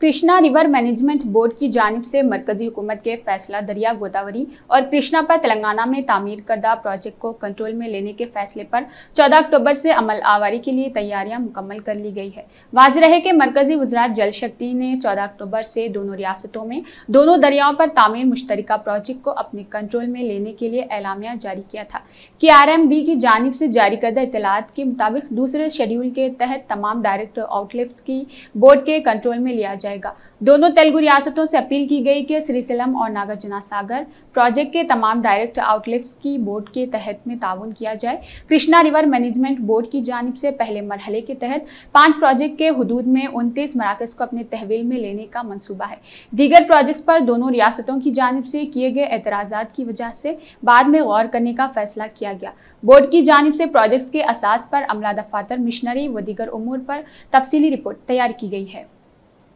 Krishna river management board की जानब से मरकजी हुकूमत के फैसला दरिया गोदावरी और कृष्णा पर तेलंगाना में तामीर करदा प्रोजेक्ट को कंट्रोल में लेने के फैसले पर 14 अक्टूबर से अमल आवारी के लिए तैयारियां मुकम्मल कर ली गई है वाज रहे कि मरकजी वजरात जल शक्ति ने 14 अक्टूबर से दोनों रियासतों में दोनों दरियाओं पर तामीर मुश्तर प्रोजेक्ट को अपने कंट्रोल में लेने के लिए एलामिया जारी किया था के आर एम बी की जानब से जारी करदा इतलात के मुताबिक दूसरे शेड्यूल के तहत तमाम डायरेक्ट आउटलेट की बोर्ड के कंट्रोल में लिया जा जाएगा दोनों तेलुगु रियासतों से अपील की गई कि श्रीसेलम और नागार्जुना सागर प्रोजेक्ट के तमाम डायरेक्ट आउटलेट्स की बोर्ड के तहत में ताउन किया जाए कृष्णा रिवर मैनेजमेंट बोर्ड की जानब से पहले मरहले के तहत पांच प्रोजेक्ट के हदूद में उनतीस मराकज को अपने तहवील में लेने का मनसूबा है दीगर प्रोजेक्ट्स पर दोनों रियासतों की जानब से किए गए एतराज की वजह से बाद में गौर करने का फैसला किया गया बोर्ड की जानब से प्रोजेक्ट्स के असास पर अमला दफातर मिशनरी व दीगर उमूर पर तफसीली रिपोर्ट तैयार की गई है